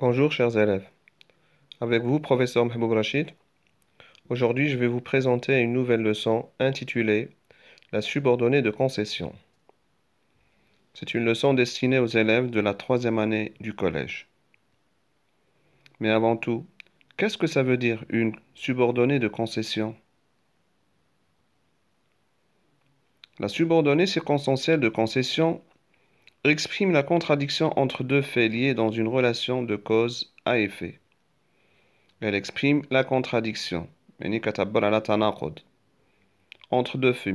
Bonjour chers élèves, avec vous professeur Mahboub Rachid. Aujourd'hui je vais vous présenter une nouvelle leçon intitulée La subordonnée de concession. C'est une leçon destinée aux élèves de la troisième année du collège. Mais avant tout, qu'est-ce que ça veut dire une subordonnée de concession La subordonnée circonstancielle de concession exprime la contradiction entre deux faits liés dans une relation de cause à effet. Elle exprime la contradiction. entre deux faits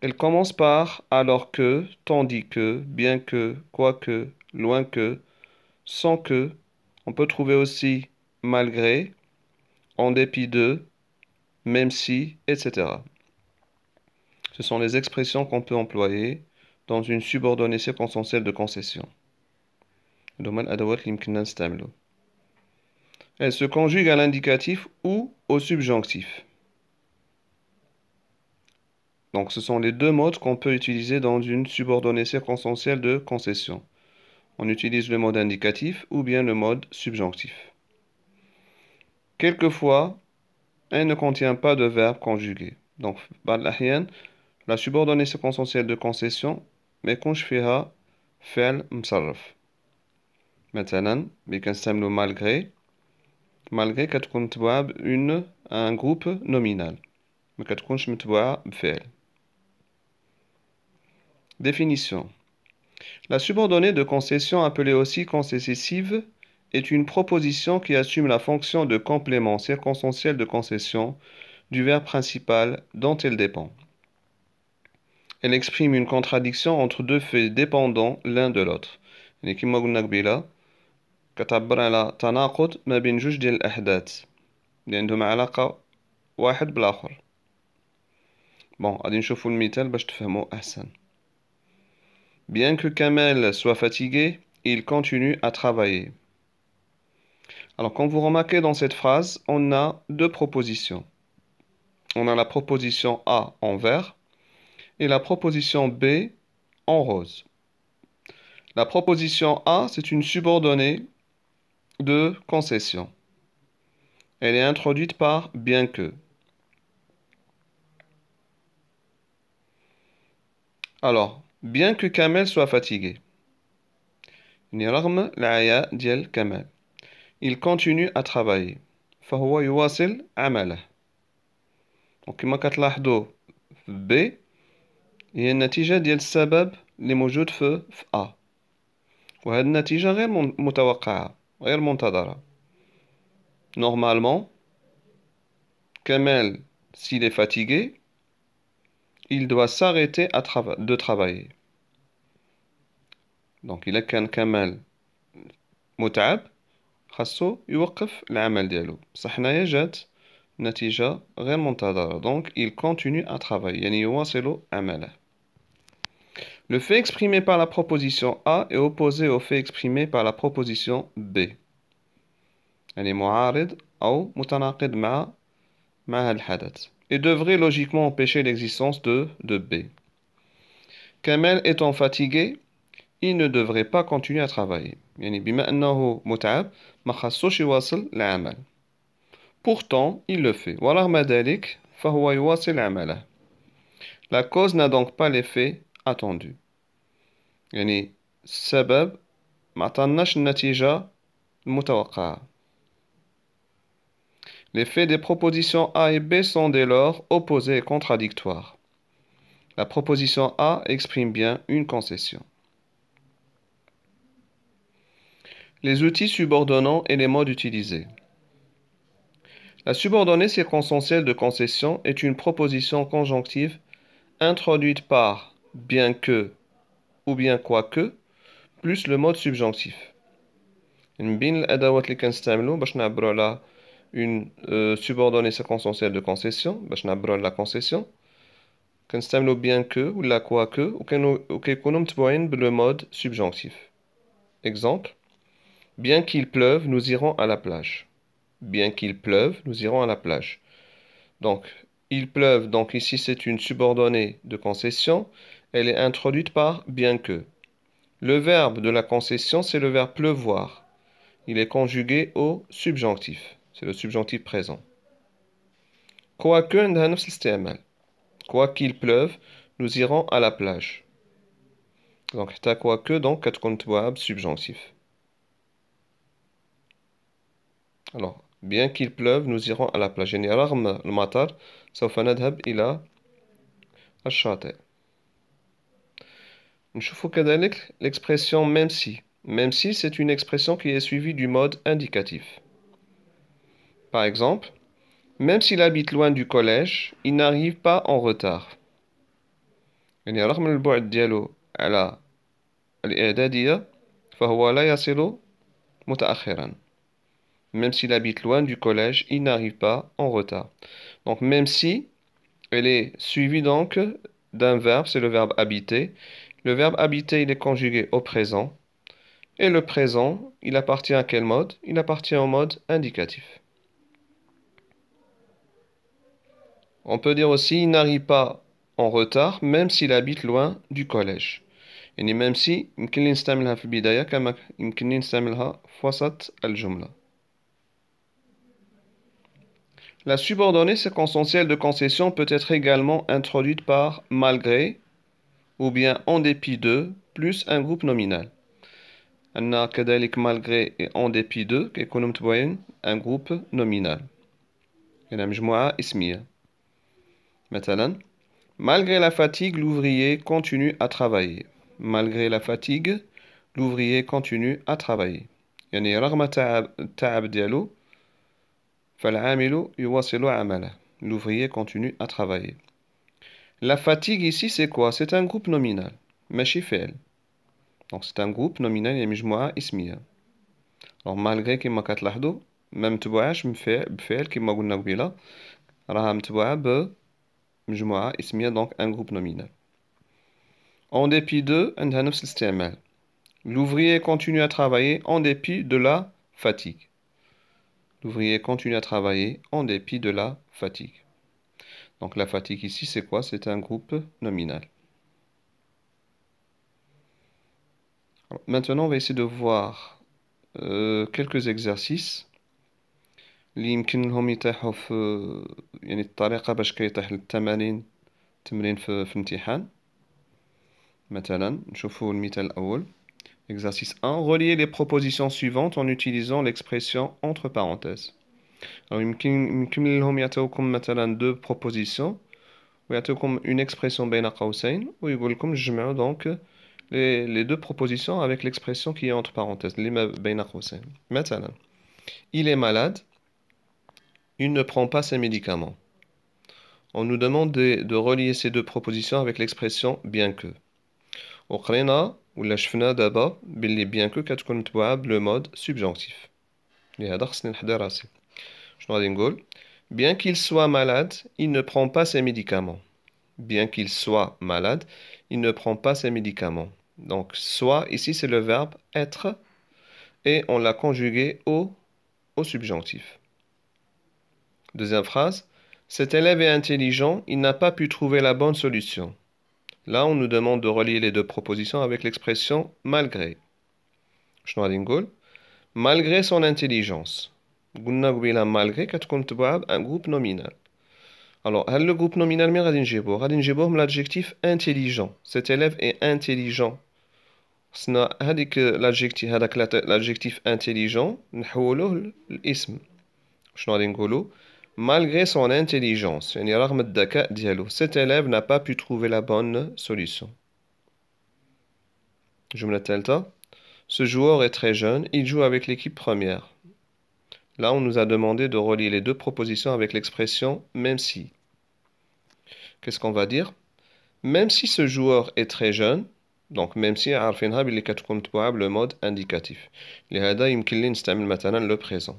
Elle commence par alors que, tandis que, bien que, quoique, loin que, sans que. On peut trouver aussi malgré, en dépit de, même si, etc. Ce sont les expressions qu'on peut employer dans une subordonnée circonstancielle de concession. Elle se conjugue à l'indicatif ou au subjonctif. Donc ce sont les deux modes qu'on peut utiliser dans une subordonnée circonstancielle de concession. On utilise le mode indicatif ou bien le mode subjonctif. Quelquefois, elle ne contient pas de verbe conjugué. Donc, la subordonnée circonstancielle de concession, mais quand je fais maintenant, مصرف مثلا ملي كنستعملو malgré malgré un une une Mais nominal, نومينال ما كتكونش متبوعة بفعل Définition La subordonnée de concession appelée aussi concessive est une proposition qui assume la fonction de complément circonstanciel de concession du verbe principal dont elle dépend. Elle exprime une contradiction entre deux faits dépendants l'un de l'autre. Bien que Kamel soit fatigué, il continue à travailler. Alors, comme vous remarquez dans cette phrase, on a deux propositions. On a la proposition A en vert et la proposition B en rose. La proposition A, c'est une subordonnée de concession. Elle est introduite par bien que. Alors, bien que Kamel soit fatigué. Ni رغم l'aïa Kamel il continue à travailler فهو يواصل عمله وكما كتلاحظوا في ب هي النتيجة ديال السبب اللي موجود في في أ وهذه النتيجة غير متوقعة غير منتظرة normalement Kamel s'il est fatigué il doit s'arrêter trava de travailler donc il a qu'un Kamel متعب donc il continue à travailler Le fait exprimé par la proposition A est opposé au fait exprimé par la proposition B. Il ou ma Et devrait logiquement empêcher l'existence de, de B. Kamel étant fatigué, il ne devrait pas continuer à travailler. Pourtant, il le fait. La cause n'a donc pas l'effet attendu. يعني Les faits des propositions A et B sont dès lors opposés et contradictoires. La proposition A exprime bien une concession. les outils subordonnants et les modes utilisés. La subordonnée circonstancielle de concession est une proposition conjonctive introduite par bien que ou bien quoique plus le mode subjonctif. une euh, subordonnée circonstancielle de concession la concession كنستعملو bien que ou la quoique ou كيكونو متبوعين le mode subjonctif exemple Bien qu'il pleuve, nous irons à la plage. Bien qu'il pleuve, nous irons à la plage. Donc, il pleuve, donc ici c'est une subordonnée de concession. Elle est introduite par bien que. Le verbe de la concession, c'est le verbe pleuvoir. Il est conjugué au subjonctif. C'est le subjonctif présent. Quoi qu'il pleuve, nous irons à la plage. Donc, quoi que, donc, subjonctif. Alors, bien qu'il pleuve, nous irons à la plage. Je le matin, sauf l'expression même si. Même si c'est une expression qui est suivie du mode indicatif. Par exemple, même s'il habite loin du collège, il n'arrive pas en retard. يعني même s'il habite loin du collège, il n'arrive pas en retard. Donc même si, elle est suivie donc d'un verbe, c'est le verbe habiter. Le verbe habiter, il est conjugué au présent. Et le présent, il appartient à quel mode Il appartient au mode indicatif. On peut dire aussi, il n'arrive pas en retard, même s'il habite loin du collège. Et même si la subordonnée circonstancielle de concession peut être également introduite par malgré ou bien en dépit de plus un groupe nominal. un كذلك malgré et en dépit de qui un groupe nominal. مجموعة Malgré la fatigue, l'ouvrier continue à travailler. Malgré la fatigue, l'ouvrier continue à travailler. يعني L'ouvrier continue à travailler. La fatigue ici, c'est quoi C'est un groupe nominal. Meshifel. Donc c'est un groupe nominal et ismiya. Alors malgré qu'il m'a lardo, même fais bfel qui m'a goulna raham ismiya, donc un groupe nominal. En dépit de, l'ouvrier continue à travailler en dépit de la fatigue l'ouvrier continue à travailler en dépit de la fatigue. Donc la fatigue ici, c'est quoi C'est un groupe nominal. maintenant, on va essayer de voir euh, quelques exercices. Exercice 1. Relier les propositions suivantes en utilisant l'expression entre parenthèses. Alors, il deux propositions. une expression donc les, les, deux propositions avec l'expression qui est entre parenthèses. Il est malade. Il ne prend pas ses médicaments. On nous demande de, de relier ces deux propositions avec l'expression bien que. Ou la دابا d'abord, bien que que subjonctif. le mode bien qu'il soit malade il ne prend pas ses médicaments bien qu'il soit malade il ne prend pas ses médicaments donc soit ici c'est le verbe être et on l'a conjugué au au subjonctif deuxième phrase cet élève est intelligent il n'a pas pu trouver la bonne solution Là, on nous demande de relier les deux propositions avec l'expression malgré. Malgré son intelligence. malgré un groupe nominal. Alors, le groupe nominal, c'est l'adjectif intelligent. Cet élève est intelligent. Euh, l'adjectif intelligent, malgré son intelligence, cet élève n'a pas pu trouver la bonne solution. Ce joueur est très jeune, il joue avec l'équipe première. Là, on nous a demandé de relier les deux propositions avec l'expression même si. Qu'est-ce qu'on va dire Même si ce joueur est très jeune, donc même si est le mode indicatif. Le présent.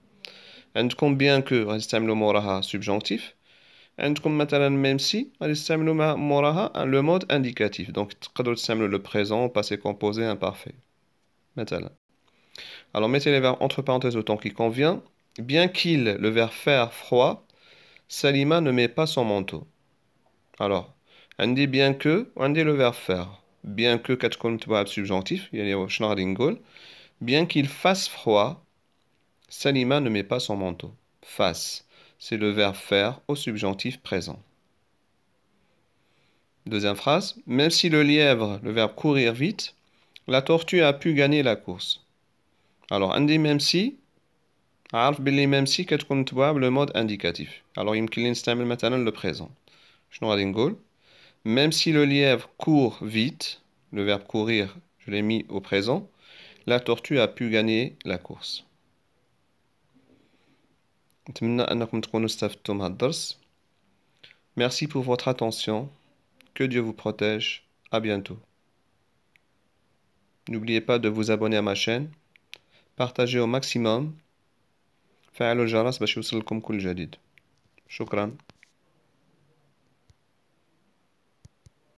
عندكم بيان كو غنستعملو موراها subjonctif. عندكم مثلا ميم سي غنستعملو موراها لو مود انديكاتيف دونك تقدروا تستعملوا لو بريزون باسي كومبوزي امبارفي مثلا Alors mettez les verbes entre parenthèses autant qu'il convient. Bien qu'il, le verbe faire froid, Salima ne met pas son manteau. Alors, on dit bien que, on dit le verbe faire. Bien que, 4 subjonctif, il y a Bien qu'il fasse froid, Salima ne met pas son manteau. Face, c'est le verbe faire au subjonctif présent. Deuxième phrase, même si le lièvre, le verbe courir vite, la tortue a pu gagner la course. Alors, Andy, même si عارف Billy, même si le mode indicatif. Alors, il me maintenant le présent. Même si le lièvre court vite, le verbe courir, je l'ai mis au présent, la tortue a pu gagner la course. Merci pour votre attention. Que Dieu vous protège. À bientôt. N'oubliez pas de vous abonner à ma chaîne. Partagez au maximum. فعلوا pour recevoir يوصلكم les جديد. Merci.